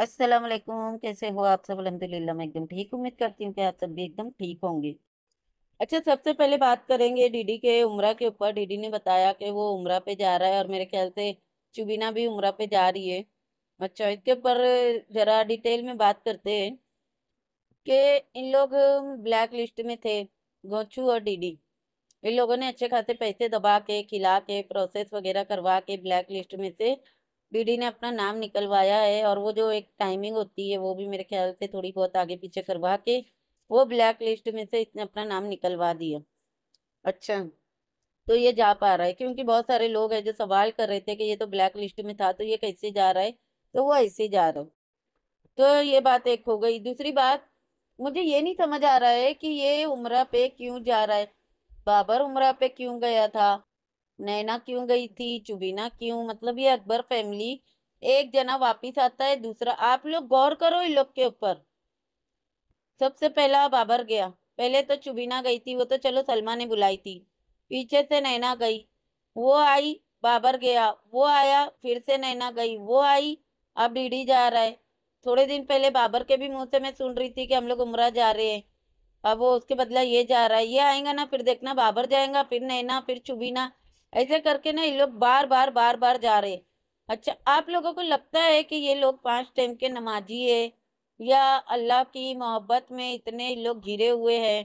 अस्सलाम वालेकुम कैसे हो आप सब अलहमदिल्ला मैं एकदम ठीक उम्मीद करती हूँ कि आप सब भी एकदम ठीक होंगे अच्छा सबसे पहले बात करेंगे डीडी के उम्र के ऊपर डीडी ने बताया कि वो उम्र पे जा रहा है और मेरे ख्याल से चुबीना भी उम्र पे जा रही है अच्छा इसके ऊपर ज़रा डिटेल में बात करते हैं कि इन लोग ब्लैक लिस्ट में थे गोचू और डीडी इन लोगों ने अच्छे खासे पैसे दबा के खिला के प्रोसेस वगैरह करवा के ब्लैक लिस्ट में से बीडी ने अपना नाम निकलवाया है और वो जो एक टाइमिंग होती है वो भी मेरे ख्याल से थोड़ी बहुत आगे पीछे करवा के वो ब्लैक लिस्ट में से इसने अपना नाम निकलवा दिया अच्छा तो ये जा पा रहा है क्योंकि बहुत सारे लोग हैं जो सवाल कर रहे थे कि ये तो ब्लैक लिस्ट में था तो ये कैसे जा रहा है तो वो ऐसे जा रहा तो ये बात एक हो गई दूसरी बात मुझे ये नहीं समझ आ रहा है कि ये उम्र पे क्यों जा रहा है बाबर उमरा पे क्यों गया था नैना क्यों गई थी चुबीना क्यों मतलब ये अकबर फैमिली एक जना वापिस आता है दूसरा आप लोग गौर करो इन लोग के ऊपर सबसे पहला बाबर गया पहले तो चुबीना गई थी वो तो चलो सलमा ने बुलाई थी पीछे से नैना गई वो आई बाबर गया वो आया फिर से नैना गई वो आई अब डीडी जा रहा है थोड़े दिन पहले बाबर के भी मुंह से मैं सुन रही थी कि हम लोग उमरा जा रहे हैं अब वो उसके बदला ये जा रहा है ये आएगा ना फिर देखना बाबर जाएगा फिर नैना फिर चुबीना ऐसे करके ना ये लोग बार बार बार बार जा रहे अच्छा आप लोगों को लगता है कि ये लोग पांच टाइम के नमाजी है या अल्लाह की मोहब्बत में इतने लोग घिरे हुए हैं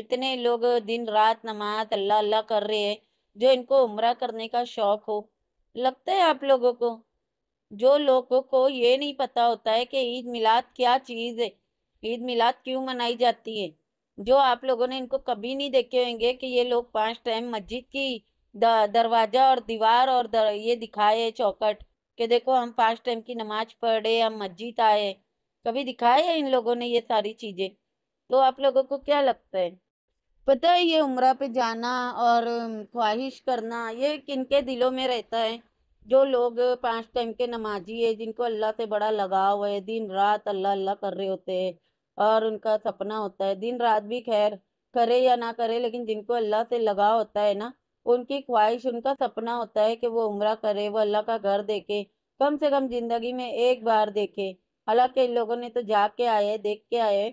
इतने लोग दिन रात नमाज अल्लाह अल्लाह कर रहे हैं जो इनको उम्र करने का शौक हो लगता है आप लोगों को जो लोगों को ये नहीं पता होता है कि ईद मिलाद क्या चीज़ है ईद मिलाद क्यों मनाई जाती है जो आप लोगों ने इनको कभी नहीं देखे होंगे कि ये लोग पांच टाइम मस्जिद की दरवाजा और दीवार और दर, ये दिखाए चौकट कि देखो हम पाँच टाइम की नमाज पढ़े हम मस्जिद आए कभी दिखाए इन लोगों ने ये सारी चीज़ें तो आप लोगों को क्या लगता है पता है ये उम्र पे जाना और ख्वाहिश करना ये किन के दिलों में रहता है जो लोग पांच टाइम के नमाजी है जिनको अल्लाह से बड़ा लगाव है दिन रात अल्लाह अल्लाह कर रहे होते हैं और उनका सपना होता है दिन रात भी खैर करे या ना करे लेकिन जिनको अल्लाह से लगाव होता है ना उनकी ख्वाहिश उनका सपना होता है कि वो उम्र करे वो अल्लाह का घर देखे कम से कम ज़िंदगी में एक बार देखे हालांकि इन लोगों ने तो जाके आए देख के आए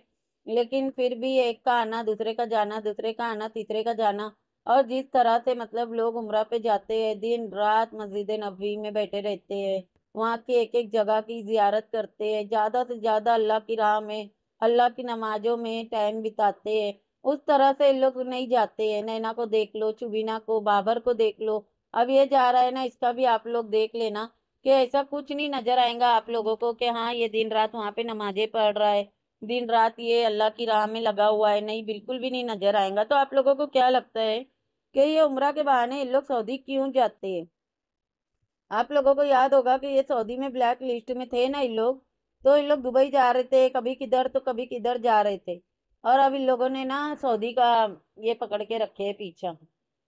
लेकिन फिर भी एक का आना दूसरे का जाना दूसरे का आना तीसरे का जाना और जिस तरह से मतलब लोग उम्र पे जाते हैं दिन रात मस्जिद नबी में बैठे रहते हैं वहाँ की एक एक जगह की जियारत करते हैं ज़्यादा से ज़्यादा अल्लाह की राह में अल्लाह की नमाजों में टाइम बिताते हैं उस तरह से इन लोग नहीं जाते हैं नैना को देख लो चुबीना को बाबर को देख लो अब ये जा रहा है ना इसका भी आप लोग देख लेना कि ऐसा कुछ नहीं नजर आएगा आप लोगों को कि हाँ ये दिन रात वहाँ पे नमाजें पढ़ रहा है दिन रात ये अल्लाह की राह में लगा हुआ है नहीं बिल्कुल भी नहीं नजर आएगा तो आप लोगों को क्या लगता है कि ये उम्र के बहाने इन लोग सऊदी क्यों जाते हैं आप लोगों को याद होगा कि ये सऊदी में ब्लैक लिस्ट में थे ना इन लोग तो इन लोग दुबई जा रहे थे कभी किधर तो कभी किधर जा रहे थे और अब इन लोगों ने ना सऊदी का ये पकड़ के रखे है पीछा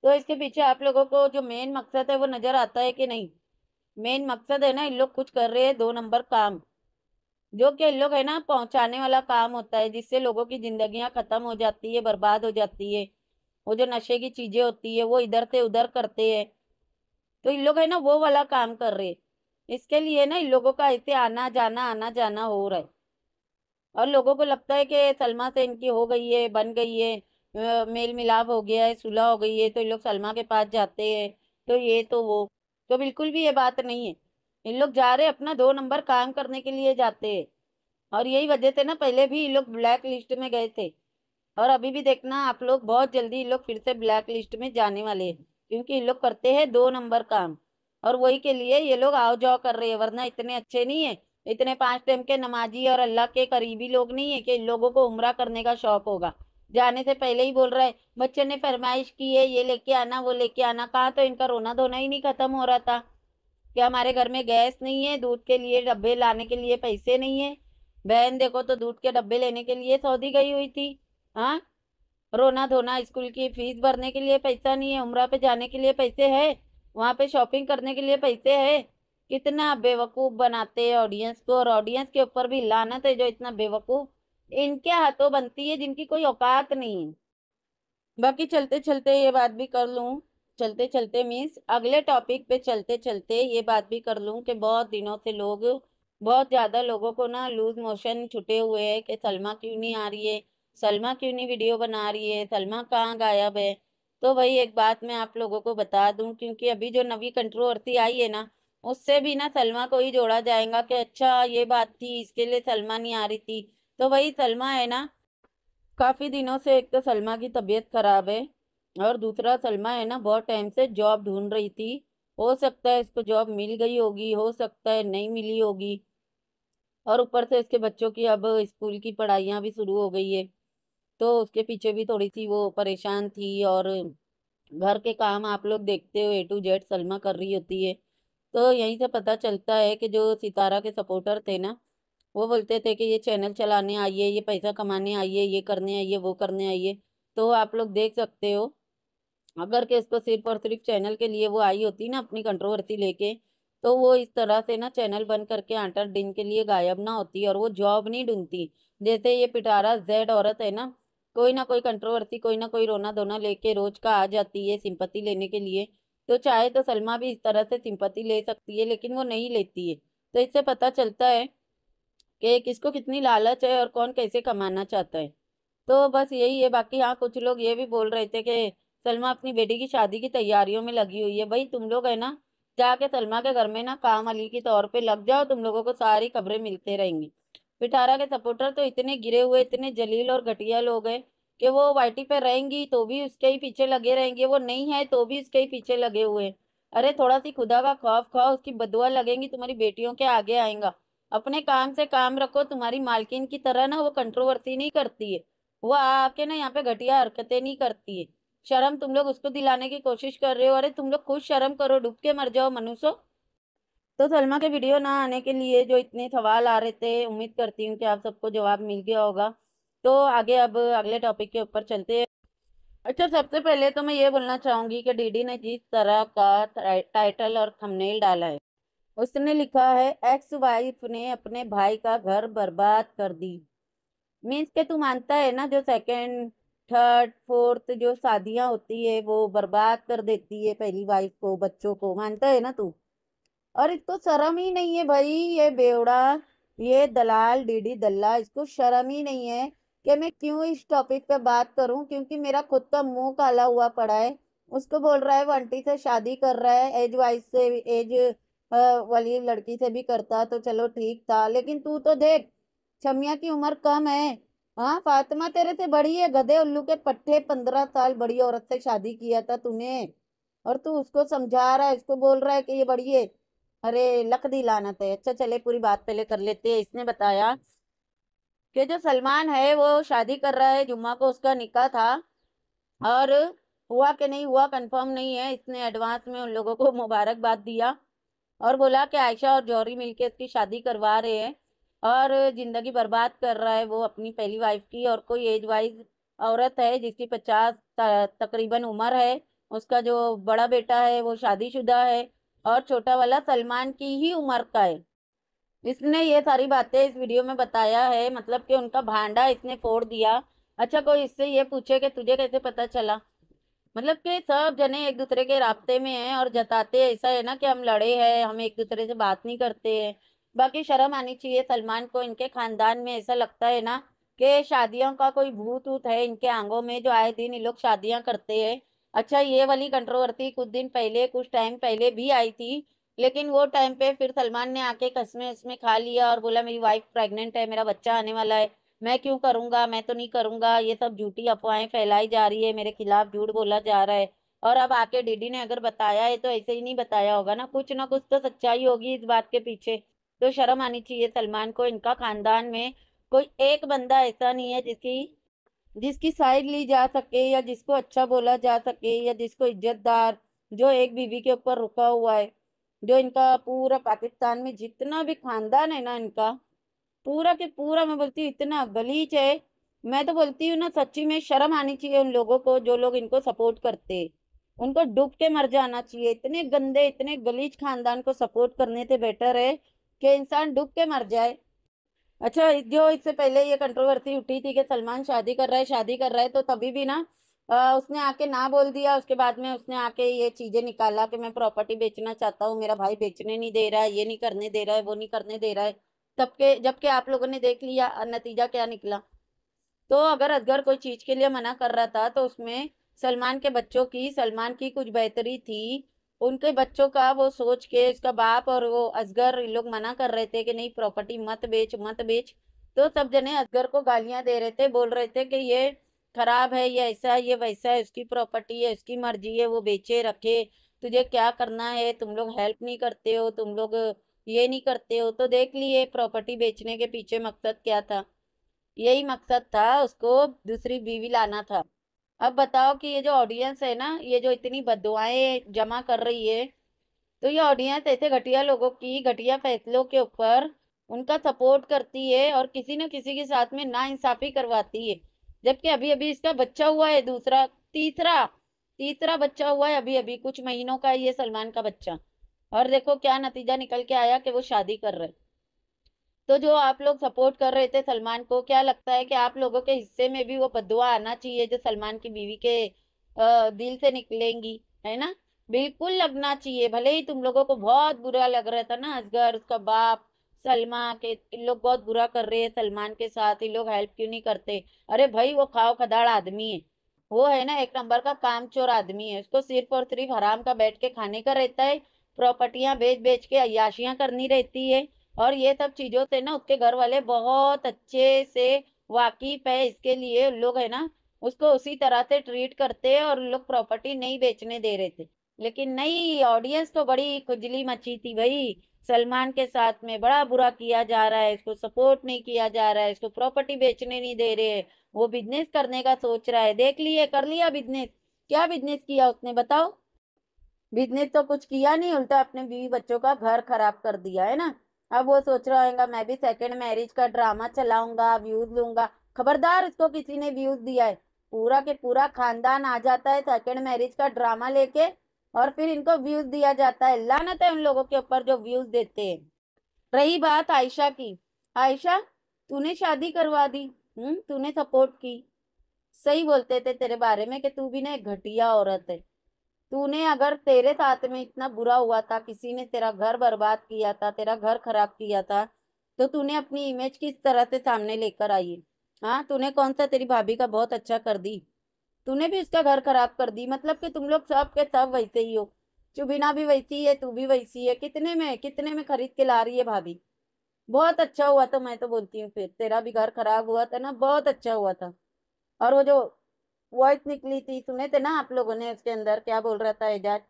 तो इसके पीछे आप लोगों को जो मेन मकसद है वो नज़र आता है कि नहीं मेन मकसद है ना इन लोग कुछ कर रहे हैं दो नंबर काम जो कि इन लोग है ना पहुंचाने वाला काम होता है जिससे लोगों की जिंदगियां ख़त्म हो जाती है बर्बाद हो जाती है वो जो नशे की चीज़ें होती है वो इधर से उधर करते हैं तो इन लोग है ना वो वाला काम कर रहे हैं इसके लिए ना इन लोगों का ऐसे आना जाना आना जाना हो रहा है और लोगों को लगता है कि सलमा से इनकी हो गई है बन गई है मेल मिलाप हो गया है सुलह हो गई है तो ये लोग सलमा के पास जाते हैं तो ये तो वो तो बिल्कुल भी ये बात नहीं है इन लोग जा रहे अपना दो नंबर काम करने के लिए जाते हैं और यही वजह से ना पहले भी ये लोग ब्लैक लिस्ट में गए थे और अभी भी देखना आप लोग बहुत जल्दी इन लोग फिर से ब्लैक लिस्ट में जाने वाले हैं क्योंकि ये लोग करते हैं दो नंबर काम और वही के लिए ये लोग आओ जाओ कर रहे हैं वरना इतने अच्छे नहीं है इतने पांच टाइम के नमाजी और अल्लाह के करीबी लोग नहीं है कि इन लोगों को उम्र करने का शौक होगा जाने से पहले ही बोल रहा है बच्चे ने फरमाइश की है ये लेके आना वो लेके आना कहा तो इनका रोना धोना ही नहीं खत्म हो रहा था कि हमारे घर में गैस नहीं है दूध के लिए डब्बे लाने के लिए पैसे नहीं है बहन देखो तो दूध के डब्बे लेने के लिए सऊदी गई हुई थी हाँ रोना धोना स्कूल की फीस भरने के लिए पैसा नहीं है उम्र पे जाने के लिए पैसे है वहाँ पे शॉपिंग करने के लिए पैसे है कितना बेवकूफ़ बनाते हैं ऑडियंस को और ऑडियंस के ऊपर भी लानत है जो इतना बेवकूफ़ इनके हाथों बनती है जिनकी कोई औकात नहीं है बाकी चलते चलते ये बात भी कर लूँ चलते चलते मीन्स अगले टॉपिक पे चलते चलते ये बात भी कर लूँ कि बहुत दिनों से लोग बहुत ज़्यादा लोगों को ना लूज मोशन छुटे हुए हैं कि सलमा क्यों नहीं आ रही है सलमा क्यों नहीं वीडियो बना रही है सलमा कहाँ गायब है तो वही एक बात मैं आप लोगों को बता दूं क्योंकि अभी जो नवी कंट्रोवर्सी आई है ना उससे भी ना सलमा को ही जोड़ा जाएगा कि अच्छा ये बात थी इसके लिए सलमा नहीं आ रही थी तो वही सलमा है ना काफ़ी दिनों से एक तो सलमा की तबीयत ख़राब है और दूसरा सलमा है ना बहुत टाइम से जॉब ढूंढ रही थी हो सकता है इसको जॉब मिल गई होगी हो सकता है नहीं मिली होगी और ऊपर से इसके बच्चों की अब स्कूल की पढ़ाइयाँ भी शुरू हो गई है तो उसके पीछे भी थोड़ी सी वो परेशान थी और घर के काम आप लोग देखते हो ए टू जेड सलमा कर रही होती है तो यहीं से पता चलता है कि जो सितारा के सपोर्टर थे ना वो बोलते थे कि ये चैनल चलाने आइए ये पैसा कमाने आइए ये करने आइए वो करने आइए तो आप लोग देख सकते हो अगर के इसको सिर्फ और सिर्फ चैनल के लिए वो आई होती ना अपनी कंट्रोवर्सी लेके तो वो इस तरह से ना चैनल बंद करके आठ आठ दिन के लिए गायब ना होती और वो जॉब नहीं ढूंढती जैसे ये पिटारा जेड औरत है ना कोई ना कोई कंट्रोवर्सी कोई ना कोई रोना धोना लेके रोज का आ जाती है सिंपत्ति लेने के लिए तो चाहे तो सलमा भी इस तरह से सिंपत्ति ले सकती है लेकिन वो नहीं लेती है तो इससे पता चलता है कि किसको कितनी लालच है और कौन कैसे कमाना चाहता है तो बस यही है बाकी हाँ कुछ लोग ये भी बोल रहे थे कि सलमा अपनी बेटी की शादी की तैयारियों में लगी हुई है भाई तुम लोग है ना जाके सलमा के घर में ना काम अली के तौर पे लग जाओ तुम लोगों को सारी खबरें मिलते रहेंगी पिटारा के सपोर्टर तो इतने गिरे हुए इतने जलील और घटिया लोग हैं कि वो वाइटी पे रहेंगी तो भी उसके ही पीछे लगे रहेंगे वो नहीं है तो भी उसके ही पीछे लगे हुए हैं अरे थोड़ा सी खुदा का खौफ खाओ उसकी बदुआ लगेंगी तुम्हारी बेटियों के आगे आएगा अपने काम से काम रखो तुम्हारी मालकिन की तरह ना वो कंट्रोवर्सी नहीं करती है वो आके ना यहाँ पे घटिया हरकतें नहीं करती है शर्म तुम लोग उसको दिलाने की कोशिश कर रहे हो अरे तुम लोग खुद शर्म करो डूब के मर जाओ मनुष्य तो सलमा के वीडियो ना आने के लिए जो इतने सवाल आ रहे थे उम्मीद करती हूँ कि आप सबको जवाब मिल गया होगा तो आगे अब अगले टॉपिक के ऊपर चलते हैं अच्छा सबसे पहले तो मैं ये बोलना चाहूंगी कि डीडी ने जिस तरह का टाइटल और थंबनेल डाला है उसने लिखा है एक्स वाइफ ने अपने भाई का घर बर्बाद कर दी मीन्स के तू मानता है ना जो सेकंड थर्ड फोर्थ जो शादियाँ होती है वो बर्बाद कर देती है पहली वाइफ को बच्चों को मानता है ना तू और इसको शर्म ही नहीं है भाई ये बेवड़ा ये दलाल डीडी दल्ला इसको शर्म ही नहीं है कि मैं क्यों इस टॉपिक पे बात करूं क्योंकि मेरा खुद का मुंह काला हुआ पड़ा है उसको बोल रहा है वो आंटी से शादी कर रहा है एज वाइज से एज वाली लड़की से भी करता तो चलो ठीक था लेकिन तू तो देख छमिया की उम्र कम है हाँ फातिमा तेरे से बड़ी है गधे उल्लू के पट्टे पंद्रह साल बड़ी औरत से शादी किया था तूने और तू उसको समझा रहा है उसको बोल रहा है कि ये बड़ी है अरे लक दी लानत है अच्छा चले पूरी बात पहले कर लेते हैं इसने बताया कि जो सलमान है वो शादी कर रहा है जुम्मा को उसका निकाह था और हुआ कि नहीं हुआ कंफर्म नहीं है इसने एडवांस में उन लोगों को मुबारकबाद दिया और बोला कि आयशा और जौहरी मिलके इसकी शादी करवा रहे हैं और ज़िंदगी बर्बाद कर रहा है वो अपनी पहली वाइफ की और कोई एज वाइज औरत है जिसकी पचास तकरीबन उम्र है उसका जो बड़ा बेटा है वो शादीशुदा है और छोटा वाला सलमान की ही उम्र का है इसने ये सारी बातें इस वीडियो में बताया है मतलब कि उनका भांडा इसने फोड़ दिया अच्छा कोई इससे ये पूछे कि तुझे कैसे पता चला मतलब कि सब जने एक दूसरे के रबते में हैं और जताते ऐसा है ना कि हम लड़े हैं हम एक दूसरे से बात नहीं करते हैं बाकी शर्म आनी चाहिए सलमान को इनके खानदान में ऐसा लगता है ना कि शादियों का कोई भूत वूत है इनके आंगों में जो आए दिन ये लोग शादियाँ करते हैं अच्छा ये वाली कंट्रोवर्सी कुछ दिन पहले कुछ टाइम पहले भी आई थी लेकिन वो टाइम पे फिर सलमान ने आके कसमें उसमें खा लिया और बोला मेरी वाइफ प्रेग्नेंट है मेरा बच्चा आने वाला है मैं क्यों करूँगा मैं तो नहीं करूँगा ये सब झूठी अफवाहें फैलाई जा रही है मेरे खिलाफ झूठ बोला जा रहा है और अब आके डीडी ने अगर बताया है तो ऐसे ही नहीं बताया होगा ना कुछ ना कुछ तो सच्चाई होगी इस बात के पीछे तो शर्म आनी चाहिए सलमान को इनका खानदान में कोई एक बंदा ऐसा नहीं है जिसकी जिसकी साइड ली जा सके या जिसको अच्छा बोला जा सके या जिसको इज्जतदार जो एक बीवी के ऊपर रुका हुआ है जो इनका पूरा पाकिस्तान में जितना भी खानदान है ना इनका पूरा के पूरा मैं बोलती हूँ इतना गलीच है मैं तो बोलती हूँ ना सच्ची में शर्म आनी चाहिए उन लोगों को जो लोग इनको सपोर्ट करते उनको डूब के मर जाना चाहिए इतने गंदे इतने गलीच खानदान को सपोर्ट करने से बेटर है कि इंसान डूब के मर जाए अच्छा जो इससे पहले ये कंट्रोवर्सी उठी थी कि सलमान शादी कर रहा है शादी कर रहा है तो तभी भी ना उसने आके ना बोल दिया उसके बाद में उसने आके ये चीजें निकाला कि मैं प्रॉपर्टी बेचना चाहता हूँ मेरा भाई बेचने नहीं दे रहा है ये नहीं करने दे रहा है वो नहीं करने दे रहा है तब के जबकि आप लोगों ने देख लिया नतीजा क्या निकला तो अगर अजगर कोई चीज के लिए मना कर रहा था तो उसमें सलमान के बच्चों की सलमान की कुछ बेहतरी थी उनके बच्चों का वो सोच के उसका बाप और वो असगर लोग मना कर रहे थे कि नहीं प्रॉपर्टी मत बेच मत बेच तो सब जने असगर को गालियां दे रहे थे बोल रहे थे कि ये खराब है ये ऐसा है ये वैसा है उसकी प्रॉपर्टी है उसकी मर्जी है वो बेचे रखे तुझे क्या करना है तुम लोग हेल्प नहीं करते हो तुम लोग ये नहीं करते हो तो देख लिए प्रॉपर्टी बेचने के पीछे मकसद क्या था यही मकसद था उसको दूसरी बीवी लाना था अब बताओ कि ये जो ऑडियंस है ना ये जो इतनी बदवाएं जमा कर रही है तो ये ऑडियंस ऐसे घटिया लोगों की घटिया फैसलों के ऊपर उनका सपोर्ट करती है और किसी न किसी के साथ में ना इंसाफी करवाती है जबकि अभी अभी इसका बच्चा हुआ है दूसरा तीसरा तीसरा बच्चा हुआ है अभी अभी कुछ महीनों का ये सलमान का बच्चा और देखो क्या नतीजा निकल के आया कि वो शादी कर रहे तो जो आप लोग सपोर्ट कर रहे थे सलमान को क्या लगता है कि आप लोगों के हिस्से में भी वो बदुआ आना चाहिए जो सलमान की बीवी के दिल से निकलेंगी है ना बिल्कुल लगना चाहिए भले ही तुम लोगों को बहुत बुरा लग रहा था ना असगर उसका बाप सलमा के इन लोग बहुत बुरा कर रहे हैं सलमान के साथ इन लोग हेल्प क्यों नहीं करते अरे भाई वो खाओ खदाड़ आदमी है वो है ना एक नंबर का काम चोर आदमी है उसको सिर्फ और सिर्फ हराम का बैठ के खाने का रहता है प्रॉपर्टियां बेच बेच के अयाशियाँ करनी रहती है और ये सब चीज़ों से ना उसके घर वाले बहुत अच्छे से वाकिफ है इसके लिए लोग है ना उसको उसी तरह से ट्रीट करते है और लोग प्रॉपर्टी नहीं बेचने दे रहे थे लेकिन नहीं ऑडियंस तो बड़ी खुजली मची थी भाई सलमान के साथ में बड़ा बुरा किया जा रहा है इसको सपोर्ट नहीं किया जा रहा है इसको प्रॉपर्टी बेचने नहीं दे रहे है वो बिजनेस करने का सोच रहा है देख लिए कर लिया बिजनेस क्या बिजनेस किया उसने बताओ बिजनेस तो कुछ किया नहीं उल्टा अपने बीवी बच्चों का घर खराब कर दिया है ना अब वो सोच रहा होगा मैं भी सेकंड मैरिज का ड्रामा चलाऊंगा व्यूज लूंगा खबरदार इसको किसी ने व्यूज दिया है पूरा के पूरा खानदान आ जाता है सेकंड मैरिज का ड्रामा लेके और फिर इनको व्यूज दिया जाता है लानत है उन लोगों के ऊपर जो व्यूज देते हैं रही बात आयशा की आयशा तूने शादी करवा दी हम्म तूने सपोर्ट की सही बोलते थे तेरे बारे में कि तू भी ना एक घटिया औरत है तूने अगर तेरे साथ में इतना बुरा हुआ था किसी ने तेरा घर बर्बाद किया था तेरा घर खराब किया था तो तूने अपनी इमेज किस तरह से सामने लेकर आई हाँ तूने कौन सा तेरी भाभी का बहुत अच्छा कर दी तूने भी उसका घर खराब कर दी मतलब कि तुम लोग सब के सब वैसे ही हो चुबिना भी वैसी है तू भी वैसी है कितने में कितने में खरीद के ला रही है भाभी बहुत अच्छा हुआ था मैं तो बोलती हूँ फिर तेरा भी घर खराब हुआ था ना बहुत अच्छा हुआ था और वो जो वॉइस निकली थी सुने थे ना आप लोगों ने उसके अंदर क्या बोल रहा था एजाज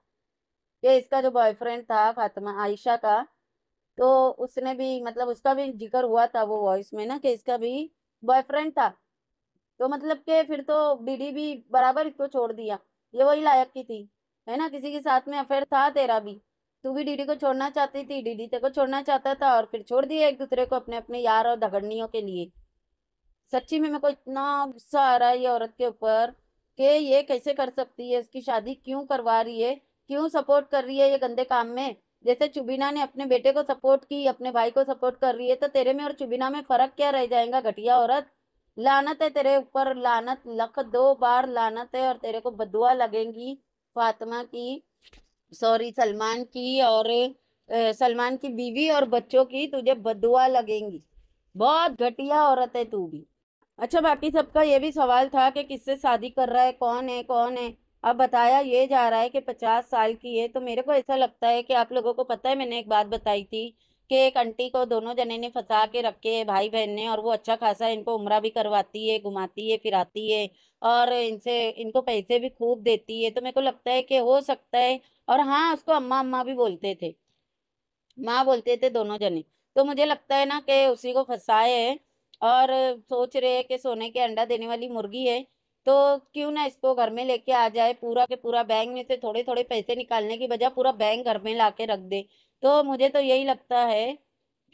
के इसका जो बॉयफ्रेंड था फातिमा आयशा का तो उसने भी मतलब उसका भी जिक्र हुआ था वो वॉइस में ना कि इसका भी बॉयफ्रेंड था तो मतलब के फिर तो बीडी भी बराबर इसको छोड़ दिया ये वही लायक की थी है ना किसी के साथ में अफेयर था तेरा भी तू भी डीडी को छोड़ना चाहती थी डीडी तेरे को छोड़ना चाहता था और फिर छोड़ दिया एक दूसरे को अपने अपने यार और धगड़नियों के लिए सच्ची में मेरे को इतना गुस्सा आ रहा है ये औरत के ऊपर कि ये कैसे कर सकती है इसकी शादी क्यों करवा रही है क्यों सपोर्ट कर रही है ये गंदे काम में जैसे चुबिना ने अपने बेटे को सपोर्ट की अपने भाई को सपोर्ट कर रही है तो तेरे में और चुबिना में फर्क क्या रह जाएगा घटिया औरत लानत है तेरे ऊपर लानत लख दो बार लानत है और तेरे को बदुआ लगेंगी फातिमा की सॉरी सलमान की और सलमान की बीवी और बच्चों की तुझे बदुआ लगेंगी बहुत घटिया औरत है तू भी अच्छा बाकी सबका ये भी सवाल था कि किससे शादी कर रहा है कौन है कौन है अब बताया ये जा रहा है कि पचास साल की है तो मेरे को ऐसा लगता है कि आप लोगों को पता है मैंने एक बात बताई थी के एक आंटी को दोनों जने ने फंसा के रखे है भाई बहन ने और वो अच्छा खासा इनको उम्र भी करवाती है घुमाती है फिराती है और इनसे इनको पैसे भी खूब देती है तो मेरे को लगता है कि हो सकता है और हाँ उसको अम्मा अम्मा भी बोलते थे माँ बोलते थे दोनों जने तो मुझे लगता है ना कि उसी को फंसाए है और सोच रहे हैं कि सोने के अंडा देने वाली मुर्गी है तो क्यों ना इसको घर में लेके आ जाए पूरा के पूरा बैंक में से थोड़े थोड़े पैसे निकालने की बजाय पूरा बैंक घर में ला के रख दे तो मुझे तो यही लगता है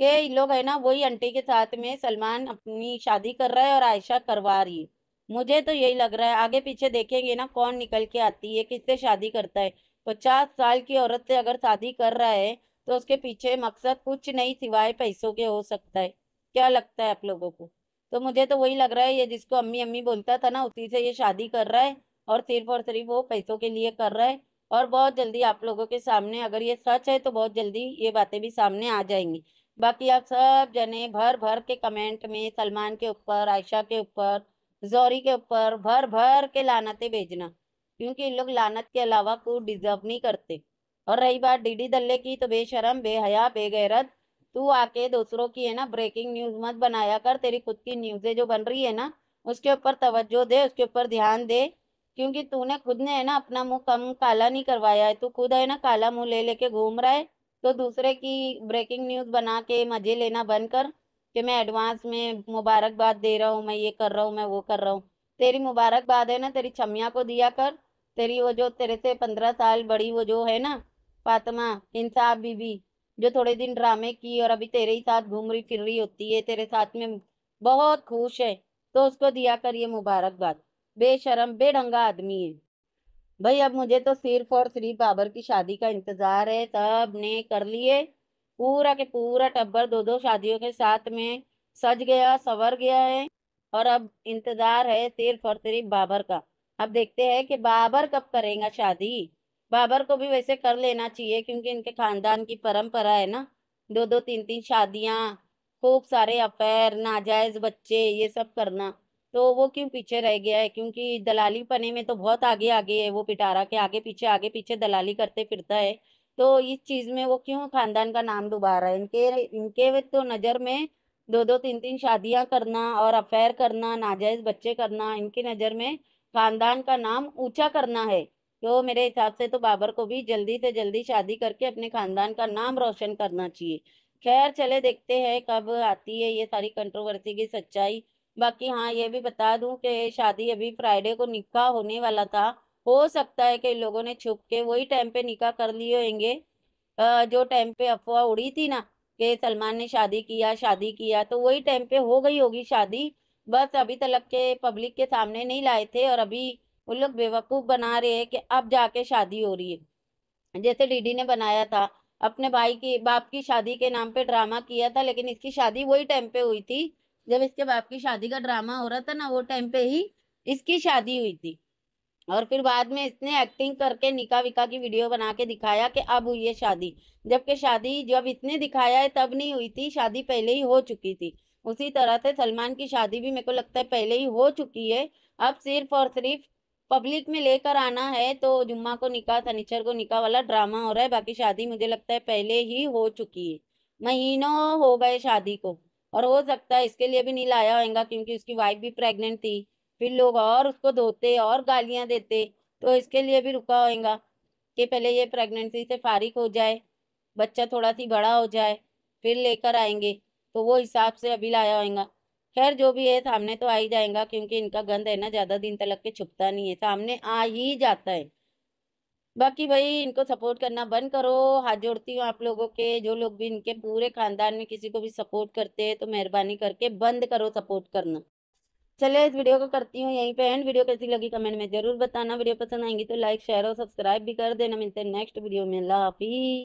कि लोग है ना वही आंटी के साथ में सलमान अपनी शादी कर रहा है और आयशा करवा रही है मुझे तो यही लग रहा है आगे पीछे देखेंगे ना कौन निकल के आती है किससे शादी करता है पचास साल की औरत से अगर शादी कर रहा है तो उसके पीछे मकसद कुछ नहीं सिवाय पैसों के हो सकता है क्या लगता है आप लोगों को तो मुझे तो वही लग रहा है ये जिसको अम्मी अम्मी बोलता था ना उसी से ये शादी कर रहा है और सिर्फ और सिर्फ वो पैसों के लिए कर रहा है और बहुत जल्दी आप लोगों के सामने अगर ये सच है तो बहुत जल्दी ये बातें भी सामने आ जाएंगी बाकी आप सब जने भर भर के कमेंट में सलमान के ऊपर आयशा के ऊपर जोरी के ऊपर भर भर के लानतें भेजना क्योंकि इन लोग लानत के अलावा को डिजर्व नहीं करते और रही बात डीडी दल्ले की तो बेशरम बेहया बेगैरत तू आके दूसरों की है ना ब्रेकिंग न्यूज मत बनाया कर तेरी खुद की न्यूजें जो बन रही है ना उसके ऊपर तवज्जो दे उसके ऊपर ध्यान दे क्योंकि तूने खुद ने है ना अपना मुंह कम काला नहीं करवाया है तू खुद है ना काला मुंह ले लेके घूम रहा है तो दूसरे की ब्रेकिंग न्यूज बना के मजे लेना बंद कर कि मैं एडवांस में मुबारकबाद दे रहा हूँ मैं ये कर रहा हूँ मैं वो कर रहा हूँ तेरी मुबारकबाद है ना तेरी छमिया को दिया कर तेरी वो जो तेरे से पंद्रह साल बड़ी वो जो है ना फातिमा इंसाफ बीबी जो थोड़े दिन ड्रामे की और अभी तेरे ही साथ घूम रही फिर रही होती है तेरे साथ में बहुत खुश है तो उसको दिया कर ये मुबारकबाद बेशरम बेढंगा आदमी है भाई अब मुझे तो सिर्फ और सिर्फ बाबर की शादी का इंतज़ार है सब ने कर लिए पूरा के पूरा टब्बर दो दो शादियों के साथ में सज गया सवर गया है और अब इंतज़ार है सिर्फ और सिर्फ बाबर का अब देखते हैं कि बाबर कब करेगा शादी बाबर को भी वैसे कर लेना चाहिए क्योंकि इनके खानदान की परंपरा है ना दो दो तीन तीन शादियाँ खूब सारे अफेयर नाजायज बच्चे ये सब करना तो वो क्यों पीछे रह गया है क्योंकि दलाली पने में तो बहुत आगे आगे है वो पिटारा के आगे पीछे आगे पीछे दलाली करते फिरता है तो इस चीज में वो क्यों खानदान का नाम डुबा रहा है इनके इनके तो नजर में दो दो तीन तीन शादियां करना और अफेयर करना नाजायज बच्चे करना इनकी नज़र में खानदान का नाम ऊंचा करना है तो मेरे हिसाब से तो बाबर को भी जल्दी से जल्दी शादी करके अपने खानदान का नाम रोशन करना चाहिए खैर चले देखते हैं कब आती है ये सारी कंट्रोवर्सी की सच्चाई बाकी हाँ ये भी बता दूं कि शादी अभी फ्राइडे को निकाह होने वाला था हो सकता है कि लोगों ने छुप के वही टाइम पे निकाह कर लिए होंगे जो टाइम पे अफवाह उड़ी थी ना कि सलमान ने शादी किया शादी किया तो वही टाइम पे हो गई होगी शादी बस अभी तलक के पब्लिक के सामने नहीं लाए थे और अभी वो लोग बेवकूफ़ बना रहे हैं कि अब जाके शादी हो रही है जैसे डीडी ने बनाया था अपने भाई की बाप की शादी के नाम पे ड्रामा किया था लेकिन इसकी शादी वही टाइम पे हुई थी जब इसके बाप की शादी का ड्रामा हो रहा था ना वो टाइम पे ही इसकी शादी हुई थी और फिर बाद में इसने एक्टिंग करके निका विका की वीडियो बना के दिखाया कि अब हुई है शादी जबकि शादी जब इसने दिखाया है तब नहीं हुई थी शादी पहले ही हो चुकी थी उसी तरह से सलमान की शादी भी मेरे को लगता है पहले ही हो चुकी है अब सिर्फ और सिर्फ पब्लिक में लेकर आना है तो जुम्मा को निकाह सनीचर को निकाह वाला ड्रामा हो रहा है बाकी शादी मुझे लगता है पहले ही हो चुकी है महीनों हो गए शादी को और हो सकता है इसके लिए भी नहीं लाया होगा क्योंकि उसकी वाइफ भी प्रेग्नेंट थी फिर लोग और उसको धोते और गालियाँ देते तो इसके लिए भी रुका होगा कि पहले ये प्रेगनेंसी से फारिक हो जाए बच्चा थोड़ा सी बड़ा हो जाए फिर लेकर आएंगे तो वो हिसाब से अभी लाया होगा खैर जो भी है सामने तो आ ही जाएगा क्योंकि इनका गंध है ना ज़्यादा दिन तक के छुपता नहीं है सामने आ ही जाता है बाकी भाई इनको सपोर्ट करना बंद करो हाथ जोड़ती हूँ आप लोगों के जो लोग भी इनके पूरे खानदान में किसी को भी सपोर्ट करते हैं तो मेहरबानी करके बंद करो सपोर्ट करना चले इस वीडियो को करती हूँ यहीं पे एंड वीडियो कैसी लगी कमेंट में जरूर बताना वीडियो पसंद आएंगी तो लाइक शेयर और सब्सक्राइब भी कर देना मिलते हैं नेक्स्ट वीडियो में लाफी